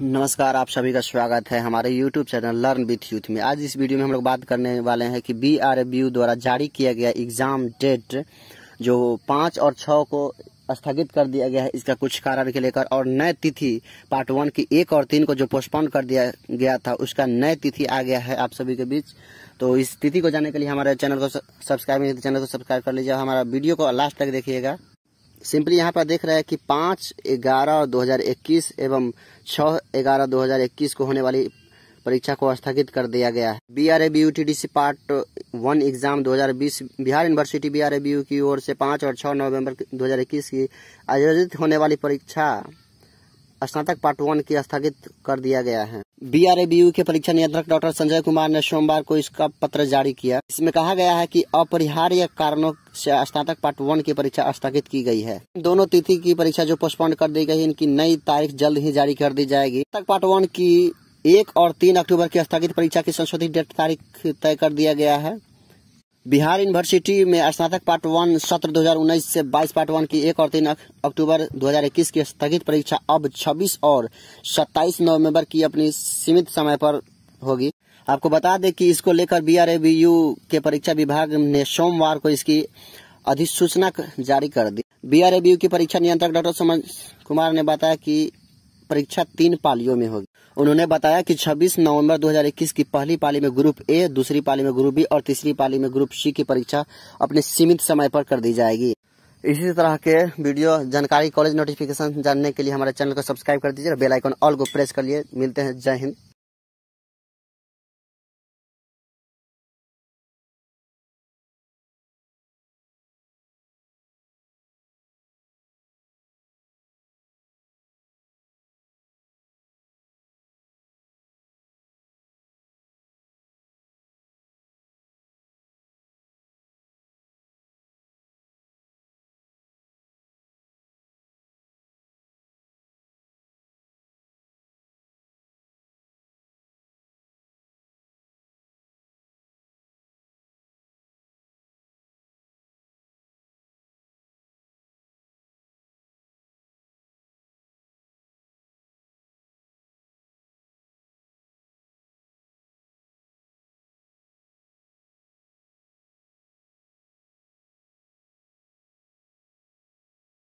नमस्कार आप सभी का स्वागत है हमारे YouTube channel learn with youth में आज इस वीडियो में हम लोग बात करने वाले हैं कि बी आर द्वारा जारी किया गया एग्जाम डेट जो पाँच और छः को स्थगित कर दिया गया है इसका कुछ कारण के लेकर और नए तिथि पार्ट वन की एक और तीन को जो पोस्टपोन कर दिया गया था उसका नए तिथि आ गया है आप सभी के बीच तो इस तिथि को जाने के लिए हमारे चैनल को सब्सक्राइब नहीं चैनल तो को सब्सक्राइब कर लीजिए हमारा वीडियो को लास्ट तक देखिएगा सिंपली यहाँ पर देख रहे हैं कि पाँच ग्यारह दो हजार इक्कीस एवं छः ग्यारह दो हजार इक्कीस को होने वाली परीक्षा को स्थगित कर दिया गया है B R A B U T D C part one exam 2020 Bihar university B R A B U की ओर से पाँच और छः नवंबर 2021 की आयोजित होने वाली परीक्षा स्नातक पार्ट वन की स्थगित कर दिया गया है बी आर के परीक्षा नियंत्रक डॉक्टर संजय कुमार ने सोमवार को इसका पत्र जारी किया इसमें कहा गया है कि अपरिहार्य कारणों से स्नातक पार्ट वन की परीक्षा स्थगित की गई है दोनों तिथि की परीक्षा जो पोस्टपोन कर दी गई इनकी नई तारीख जल्द ही जारी कर दी जाएगी स्नातक पार्ट वन की एक और तीन अक्टूबर की स्थगित परीक्षा की संशोधित डेट तारीख तय कर दिया गया है बिहार यूनिवर्सिटी में स्नातक पार्ट वन सत्र 2019 से 22 पार्ट वन की एक और तीन अक्टूबर 2021 की स्थगित परीक्षा अब 26 और 27 नवंबर की अपनी सीमित समय पर होगी आपको बता दें कि इसको लेकर बी के परीक्षा विभाग ने सोमवार को इसकी अधिसूचना जारी कर दी बी की परीक्षा नियंत्रक डॉक्टर सुमन कुमार ने बताया कि परीक्षा तीन पालियों में होगी उन्होंने बताया कि 26 नवंबर 2021 की पहली पाली में ग्रुप ए दूसरी पाली में ग्रुप बी और तीसरी पाली में ग्रुप सी की परीक्षा अपने सीमित समय पर कर दी जाएगी इसी तरह के वीडियो जानकारी कॉलेज नोटिफिकेशन जानने के लिए हमारे चैनल को सब्सक्राइब कर दीजिए और बेलाइकॉन ऑल को प्रेस कर लिए मिलते हैं जय हिंद